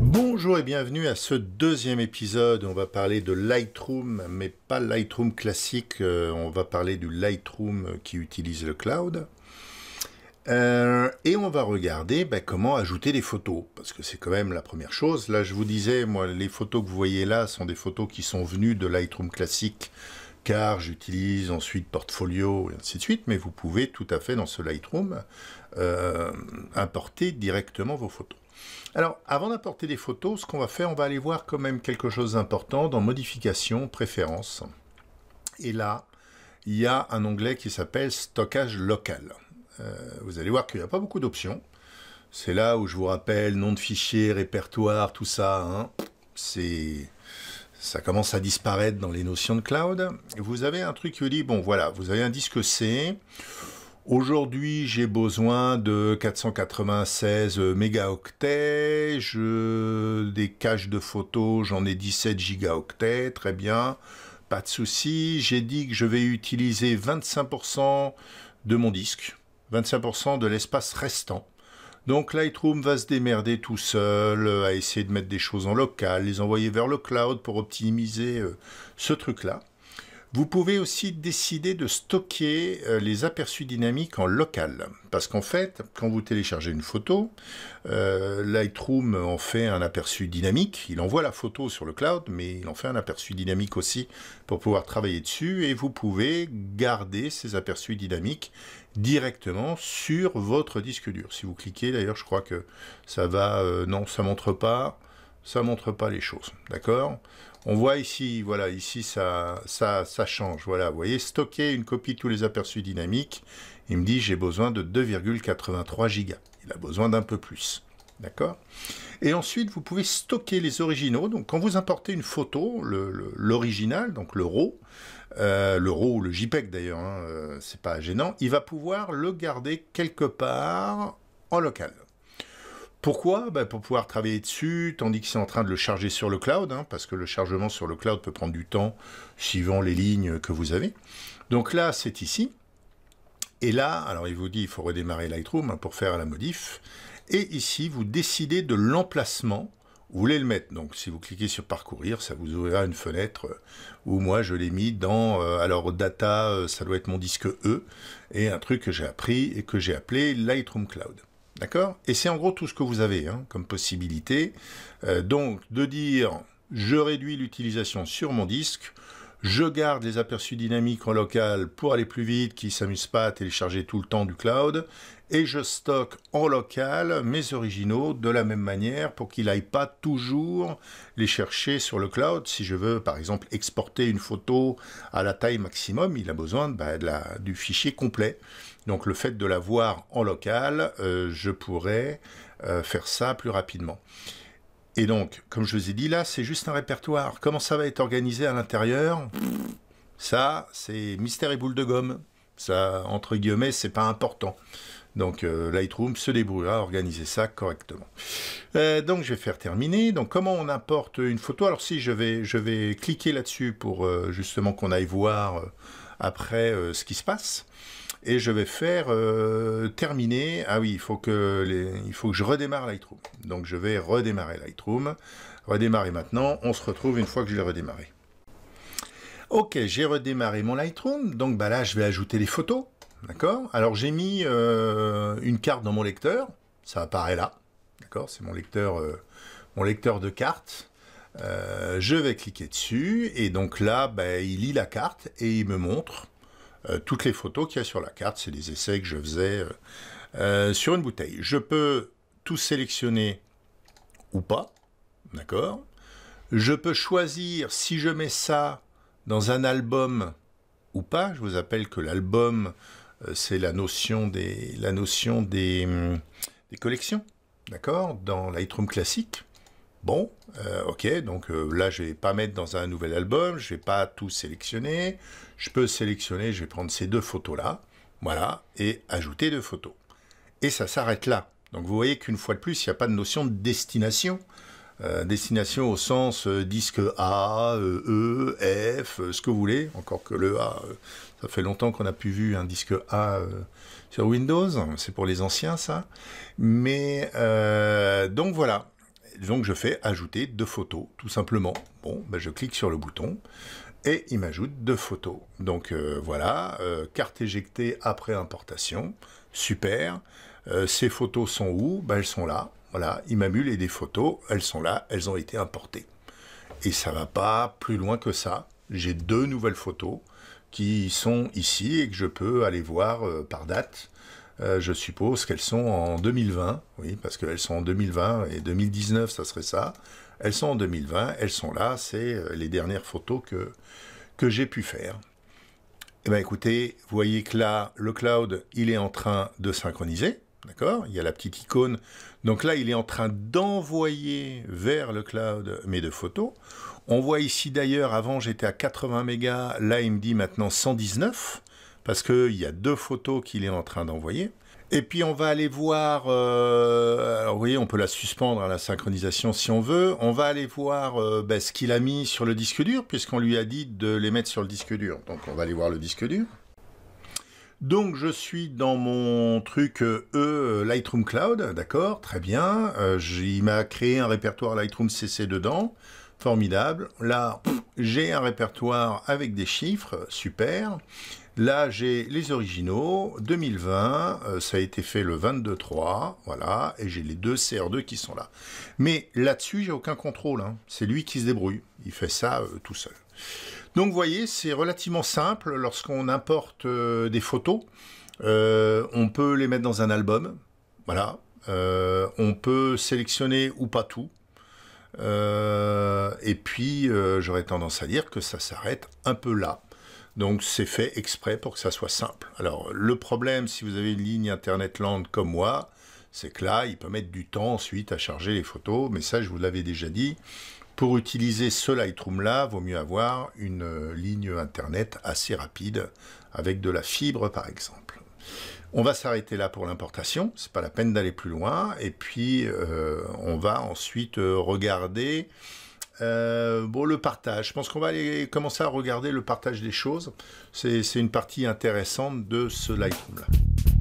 Bonjour et bienvenue à ce deuxième épisode. On va parler de Lightroom, mais pas Lightroom classique. Euh, on va parler du Lightroom qui utilise le cloud. Euh, et on va regarder bah, comment ajouter des photos, parce que c'est quand même la première chose. Là, je vous disais, moi, les photos que vous voyez là sont des photos qui sont venues de Lightroom classique car j'utilise ensuite portfolio et ainsi de suite, mais vous pouvez tout à fait dans ce Lightroom euh, importer directement vos photos. Alors, avant d'importer des photos, ce qu'on va faire, on va aller voir quand même quelque chose d'important dans Modifications, Préférences. Et là, il y a un onglet qui s'appelle Stockage local. Euh, vous allez voir qu'il n'y a pas beaucoup d'options. C'est là où je vous rappelle nom de fichier, répertoire, tout ça. Hein. C'est ça commence à disparaître dans les notions de cloud. Vous avez un truc qui vous dit, bon voilà, vous avez un disque C. Aujourd'hui, j'ai besoin de 496 mégaoctets, je... des caches de photos, j'en ai 17 gigaoctets, très bien, pas de souci. J'ai dit que je vais utiliser 25% de mon disque, 25% de l'espace restant. Donc Lightroom va se démerder tout seul, euh, à essayer de mettre des choses en local, les envoyer vers le cloud pour optimiser euh, ce truc-là. Vous pouvez aussi décider de stocker euh, les aperçus dynamiques en local. Parce qu'en fait, quand vous téléchargez une photo, euh, Lightroom en fait un aperçu dynamique. Il envoie la photo sur le cloud, mais il en fait un aperçu dynamique aussi pour pouvoir travailler dessus. Et vous pouvez garder ces aperçus dynamiques directement sur votre disque dur. Si vous cliquez, d'ailleurs, je crois que ça va... Euh, non, ça montre pas ça montre pas les choses. D'accord on voit ici, voilà, ici ça, ça, ça change. Voilà, vous voyez, stocker une copie de tous les aperçus dynamiques. Il me dit j'ai besoin de 2,83 gigas. Il a besoin d'un peu plus. D'accord Et ensuite, vous pouvez stocker les originaux. Donc, quand vous importez une photo, l'original, le, donc le RAW, euh, le RAW ou le JPEG d'ailleurs, hein, euh, c'est pas gênant, il va pouvoir le garder quelque part en local. Pourquoi bah, Pour pouvoir travailler dessus, tandis que c'est en train de le charger sur le cloud, hein, parce que le chargement sur le cloud peut prendre du temps suivant les lignes que vous avez. Donc là, c'est ici. Et là, alors il vous dit il faut redémarrer Lightroom hein, pour faire la modif. Et ici, vous décidez de l'emplacement vous voulez le mettre. Donc si vous cliquez sur parcourir, ça vous ouvrira une fenêtre euh, où moi je l'ai mis dans, euh, alors data, euh, ça doit être mon disque E, et un truc que j'ai appris et que j'ai appelé Lightroom Cloud. D'accord Et c'est en gros tout ce que vous avez hein, comme possibilité. Euh, donc, de dire je réduis l'utilisation sur mon disque je garde les aperçus dynamiques en local pour aller plus vite, qui ne s'amusent pas à télécharger tout le temps du cloud. Et je stocke en local mes originaux de la même manière pour qu'il n'aille pas toujours les chercher sur le cloud. Si je veux, par exemple, exporter une photo à la taille maximum, il a besoin bah, de du fichier complet. Donc le fait de l'avoir en local, euh, je pourrais euh, faire ça plus rapidement. Et donc, comme je vous ai dit là, c'est juste un répertoire. Comment ça va être organisé à l'intérieur Ça, c'est mystère et boule de gomme. Ça, entre guillemets, c'est pas important. Donc euh, Lightroom se débrouillera à organiser ça correctement. Euh, donc je vais faire terminer. Donc comment on importe une photo Alors si je vais, je vais cliquer là-dessus pour euh, justement qu'on aille voir après ce qui se passe et je vais faire euh, terminer. Ah oui, il faut que il faut que je redémarre Lightroom. Donc je vais redémarrer Lightroom, redémarrer maintenant. On se retrouve une fois que je l'ai redémarré. Ok, j'ai redémarré mon Lightroom. Donc bah là, je vais ajouter les photos. D'accord. Alors j'ai mis euh, une carte dans mon lecteur. Ça apparaît là. D'accord. C'est mon lecteur, euh, mon lecteur de cartes. je vais cliquer dessus et donc là, bah, il lit la carte et il me montre euh, toutes les photos qu'il y a sur la carte, c'est des essais que je faisais euh, euh, sur une bouteille. Je peux tout sélectionner ou pas, d'accord Je peux choisir si je mets ça dans un album ou pas. Je vous appelle que l'album, c'est la notion des, la notion des, hum, des collections, d'accord Dans Lightroom classique. Bon, euh, ok, donc euh, là je vais pas mettre dans un nouvel album, je vais pas tout sélectionner. Je peux sélectionner, je vais prendre ces deux photos là, voilà, et ajouter deux photos. Et ça s'arrête là. Donc vous voyez qu'une fois de plus, il n'y a pas de notion de destination. Euh, destination au sens disque A, E, F, ce que vous voulez. Encore que le A, ça fait longtemps qu'on n'a plus vu un disque A sur Windows. C'est pour les anciens ça. Mais donc voilà, donc je fais ajouter deux photos, tout simplement. Bon, ben, je clique sur le bouton et il m'ajoute deux photos. Donc euh, voilà, euh, carte éjectée après importation, super. Euh, ces photos sont où ben, Elles sont là, voilà, il m'amule et des photos, elles sont là, elles ont été importées. Et ça va pas plus loin que ça. J'ai deux nouvelles photos qui sont ici et que je peux aller voir par date. Euh, je suppose qu'elles sont en 2020, oui, parce qu'elles sont en 2020 et 2019, ça serait ça. Elles sont en 2020, elles sont là, c'est euh, les dernières photos que, que j'ai pu faire. Eh bien écoutez, vous voyez que là, le cloud, il est en train de synchroniser, d'accord Il y a la petite icône. Donc là, il est en train d'envoyer vers le cloud mes deux photos. On voit ici d'ailleurs, avant j'étais à 80 mégas, là il me dit maintenant 119 parce qu'il y a deux photos qu'il est en train d'envoyer. Et puis on va aller voir, euh, alors vous voyez, on peut la suspendre à la synchronisation si on veut. On va aller voir euh, ben, ce qu'il a mis sur le disque dur, puisqu'on lui a dit de les mettre sur le disque dur. Donc on va aller voir le disque dur. Donc je suis dans mon truc euh, E Lightroom Cloud, d'accord, très bien. il m'a créé un répertoire Lightroom CC dedans, formidable. Là, j'ai un répertoire avec des chiffres, super. Là, j'ai les originaux 2020, euh, ça a été fait le 22-3, voilà, et j'ai les deux CR2 qui sont là. Mais là-dessus, j'ai aucun contrôle, hein. c'est lui qui se débrouille, il fait ça euh, tout seul. Donc vous voyez, c'est relativement simple lorsqu'on importe euh, des photos, on peut les mettre dans un album, voilà, on peut sélectionner ou pas tout, et puis j'aurais tendance à dire que ça s'arrête un peu là. Donc c'est fait exprès pour que ça soit simple. Alors le problème, si vous avez une ligne Internet land comme moi, c'est que là, il peut mettre du temps ensuite à charger les photos, mais ça, je vous l'avais déjà dit. Pour utiliser ce Lightroom-là, vaut mieux avoir une euh, ligne Internet assez rapide, avec de la fibre par exemple. On va s'arrêter là pour l'importation, c'est pas la peine d'aller plus loin, et puis euh, on va ensuite euh, regarder euh, bon, le partage. Je pense qu'on va commencer à regarder le partage des choses. C'est une partie intéressante de ce Lightroom-là.